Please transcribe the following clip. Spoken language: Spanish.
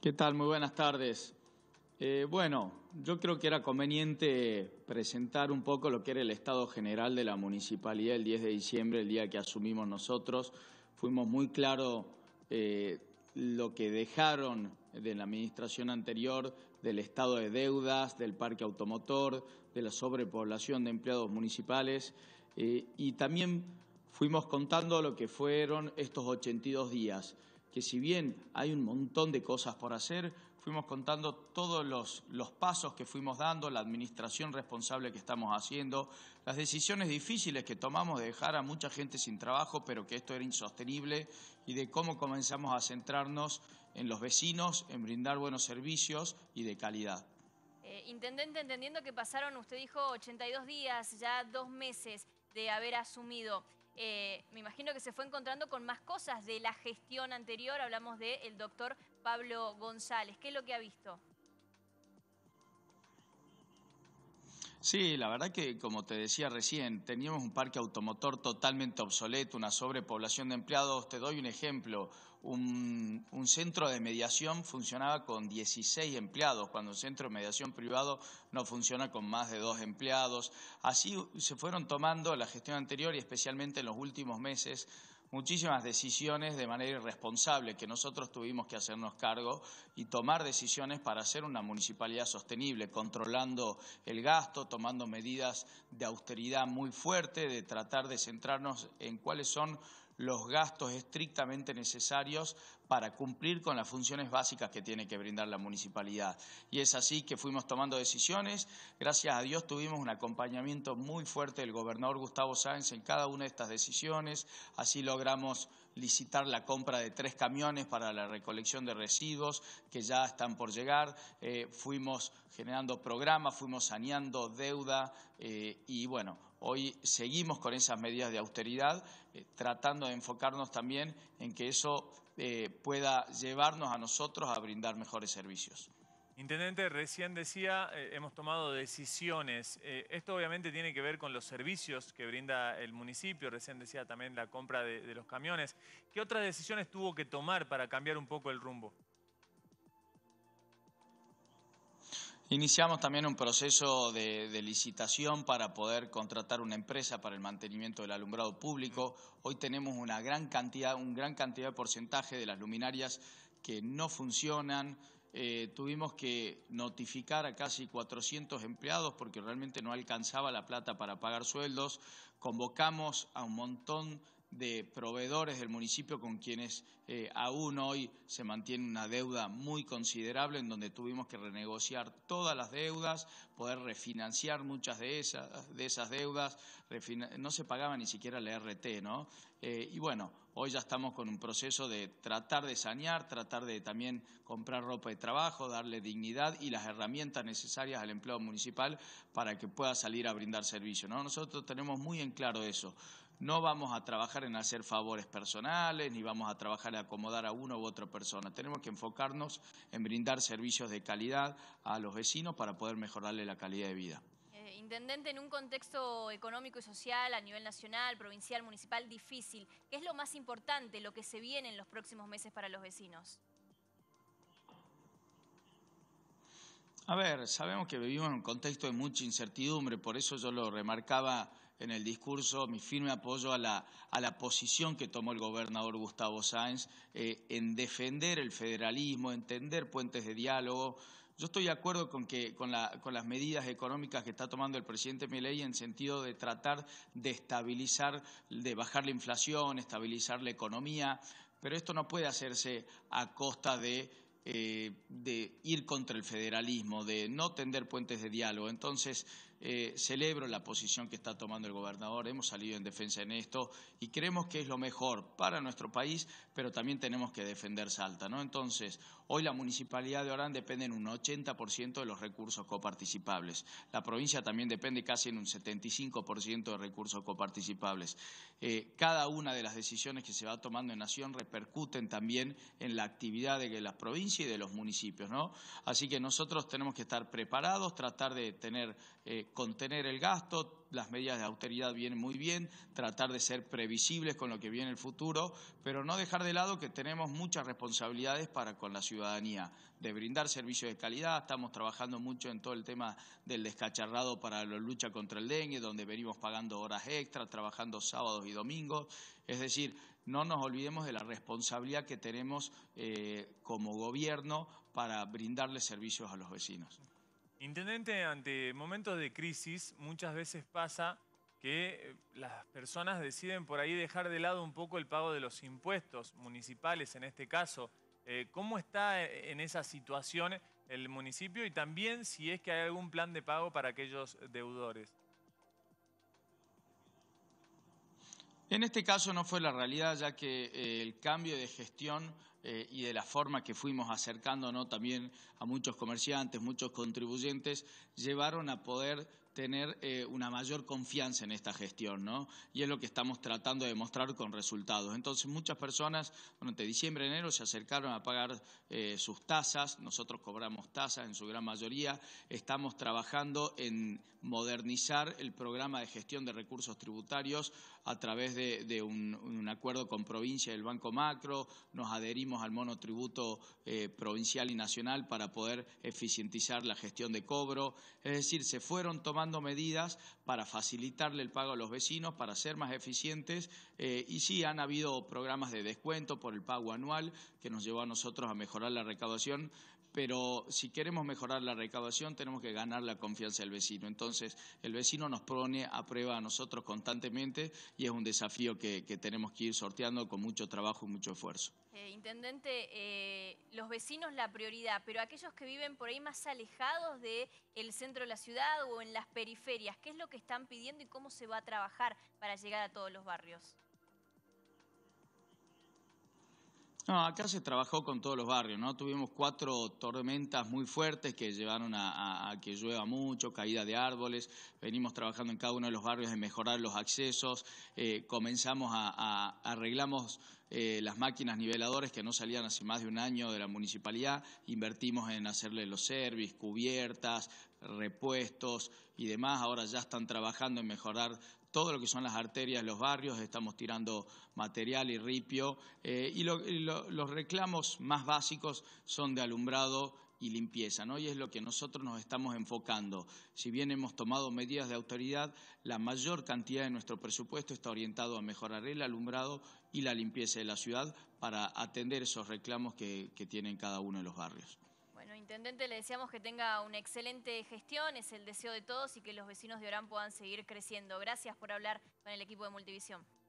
¿Qué tal? Muy buenas tardes. Eh, bueno, yo creo que era conveniente presentar un poco lo que era el estado general de la municipalidad el 10 de diciembre, el día que asumimos nosotros. Fuimos muy claros eh, lo que dejaron de la administración anterior, del estado de deudas, del parque automotor, de la sobrepoblación de empleados municipales eh, y también fuimos contando lo que fueron estos 82 días que si bien hay un montón de cosas por hacer, fuimos contando todos los, los, pasos que fuimos dando, la administración responsable que estamos haciendo, las decisiones difíciles que tomamos de dejar a mucha gente sin trabajo, pero que esto era insostenible, y de cómo comenzamos a centrarnos en los vecinos, en brindar buenos servicios y de calidad. Eh, intendente, entendiendo que pasaron, usted dijo, 82 días, ya dos meses de haber asumido. Eh, me imagino que se fue encontrando con más cosas de la gestión anterior. Hablamos del el doctor Pablo González. ¿Qué es lo que ha visto? Sí, la verdad que, como te decía recién, teníamos un parque automotor totalmente obsoleto, una sobrepoblación de empleados. Te doy un ejemplo un, centro de mediación funcionaba con 16 empleados, cuando un centro de mediación privado no funciona con más de dos empleados. Así se fueron tomando la gestión anterior y especialmente en los últimos meses muchísimas decisiones de manera irresponsable que nosotros tuvimos que hacernos cargo y tomar decisiones para hacer una municipalidad sostenible, controlando el gasto, tomando medidas de austeridad muy fuerte, de tratar de centrarnos en cuáles son los gastos estrictamente necesarios para cumplir con las funciones básicas que tiene que brindar la municipalidad. Y es así que fuimos tomando decisiones. Gracias a Dios tuvimos un acompañamiento muy fuerte del gobernador Gustavo Sáenz en cada una de estas decisiones. Así logramos licitar la compra de tres camiones para la recolección de residuos que ya están por llegar, eh, fuimos generando programas, fuimos saneando deuda eh, y bueno, hoy seguimos con esas medidas de austeridad, eh, tratando de enfocarnos también en que eso pueda llevarnos a nosotros a brindar mejores servicios. Intendente, recién decía, eh, hemos tomado decisiones. Eh, esto obviamente tiene que ver con los servicios que brinda el municipio. Recién decía también la compra de, los camiones. ¿Qué otras decisiones tuvo que tomar para cambiar un poco el rumbo? Iniciamos también un proceso de, de, licitación para poder contratar una empresa para el mantenimiento del alumbrado público. Hoy tenemos una gran cantidad, un gran cantidad de porcentaje de las luminarias que no funcionan, eh, tuvimos que notificar a casi 400 empleados porque realmente no alcanzaba la plata para pagar sueldos, convocamos a un montón de proveedores del municipio con quienes eh, aún hoy se mantiene una deuda muy considerable en donde tuvimos que renegociar todas las deudas, poder refinanciar muchas de esas, deudas, no se pagaba ni siquiera la e RT, ¿no? Eh, y bueno, hoy ya estamos con un proceso de tratar de sanear, tratar de también comprar ropa de trabajo, darle dignidad y las herramientas necesarias al empleo municipal para que pueda salir a brindar servicio, ¿no? Nosotros tenemos muy en claro eso no vamos a trabajar en hacer favores personales, ni vamos a trabajar en acomodar a una u otra persona. Tenemos que enfocarnos en brindar servicios de calidad a los vecinos para poder mejorarle la calidad de vida. Eh, intendente, en un contexto económico y social a nivel nacional, provincial, municipal difícil, ¿qué es lo más importante, lo que se viene en los próximos meses para los vecinos? A ver, sabemos que vivimos en un contexto de mucha incertidumbre, por eso yo lo remarcaba en el discurso mi firme apoyo a la, a la posición que tomó el gobernador Gustavo Sáenz eh, en defender el federalismo, en entender puentes de diálogo. Yo estoy de acuerdo con, que, con, las medidas económicas que está tomando el presidente Milei en sentido de tratar de estabilizar, de bajar la inflación, estabilizar la economía, pero esto no puede hacerse a costa de eh, de ir contra el federalismo, de no tender puentes de diálogo. Entonces, eh, celebro la posición que está tomando el gobernador, hemos salido en defensa en esto y creemos que es lo mejor para nuestro país, pero también tenemos que defender Salta. ¿no? Entonces, hoy la municipalidad de Orán depende en un 80% de los recursos coparticipables. La provincia también depende casi en un 75% de recursos coparticipables. Eh, cada una de las decisiones que se va tomando en Nación repercuten también en la actividad de las provincias y de los municipios. ¿no? Así que nosotros tenemos que estar preparados, tratar de tener... Eh, contener el gasto, las medidas de austeridad vienen muy bien, tratar de ser previsibles con lo que viene el futuro, pero no dejar de lado que tenemos muchas responsabilidades para con la ciudadanía, de brindar servicios de calidad, estamos trabajando mucho en todo el tema del descacharrado para la lucha contra el dengue, donde venimos pagando horas extras, trabajando sábados y domingos, es decir, no nos olvidemos de la responsabilidad que tenemos eh, como gobierno para brindarle servicios a los vecinos. Intendente, ante momentos de crisis muchas veces pasa que eh, las personas deciden por ahí dejar de lado un poco el pago de los impuestos municipales en este caso. Eh, ¿Cómo está eh, en esa situación el municipio y también si es que hay algún plan de pago para aquellos deudores? En este caso no fue la realidad, ya que eh, el cambio de gestión eh, y de la forma que fuimos acercándonos también a muchos comerciantes, muchos contribuyentes, llevaron a poder tener eh, una mayor confianza en esta gestión, ¿no? Y es lo que estamos tratando de mostrar con resultados. Entonces, muchas personas durante diciembre, enero se acercaron a pagar eh, sus tasas, nosotros cobramos tasas en su gran mayoría, estamos trabajando en modernizar el programa de gestión de recursos tributarios a través de, un, acuerdo con provincia del Banco Macro, nos adherimos al monotributo eh, provincial y nacional para poder eficientizar la gestión de cobro, es decir, se fueron tomando tomando medidas para facilitarle el pago a los vecinos, para ser más eficientes eh, y sí han habido programas de descuento por el pago anual que nos llevó a nosotros a mejorar la recaudación pero si queremos mejorar la recaudación tenemos que ganar la confianza del vecino. Entonces, el vecino nos pone a prueba a nosotros constantemente y es un desafío que, tenemos que ir sorteando con mucho trabajo y mucho esfuerzo. Eh, intendente, eh, los vecinos la prioridad, pero aquellos que viven por ahí más alejados del el centro de la ciudad o en las periferias? ¿Qué es lo que están pidiendo y cómo se va a trabajar para llegar a todos los barrios? acá se trabajó con todos los barrios, ¿no? Tuvimos cuatro tormentas muy fuertes que llevaron a, que llueva mucho, caída de árboles. Venimos trabajando en cada uno de los barrios en mejorar los accesos. Eh, comenzamos a, arreglamos eh, las máquinas niveladores que no salían hace más de un año de la municipalidad. Invertimos en hacerle los service, cubiertas, repuestos y demás. Ahora ya están trabajando en mejorar todo lo que son las arterias, los barrios, estamos tirando material y ripio. Eh, y, los reclamos más básicos son de alumbrado y limpieza, ¿no? Y es lo que nosotros nos estamos enfocando. Si bien hemos tomado medidas de autoridad, la mayor cantidad de nuestro presupuesto está orientado a mejorar el alumbrado y la limpieza de la ciudad para atender esos reclamos que tienen cada uno de los barrios intendente, le deseamos que tenga una excelente gestión, es el deseo de todos y que los vecinos de Orán puedan seguir creciendo. Gracias por hablar con el equipo de Multivisión.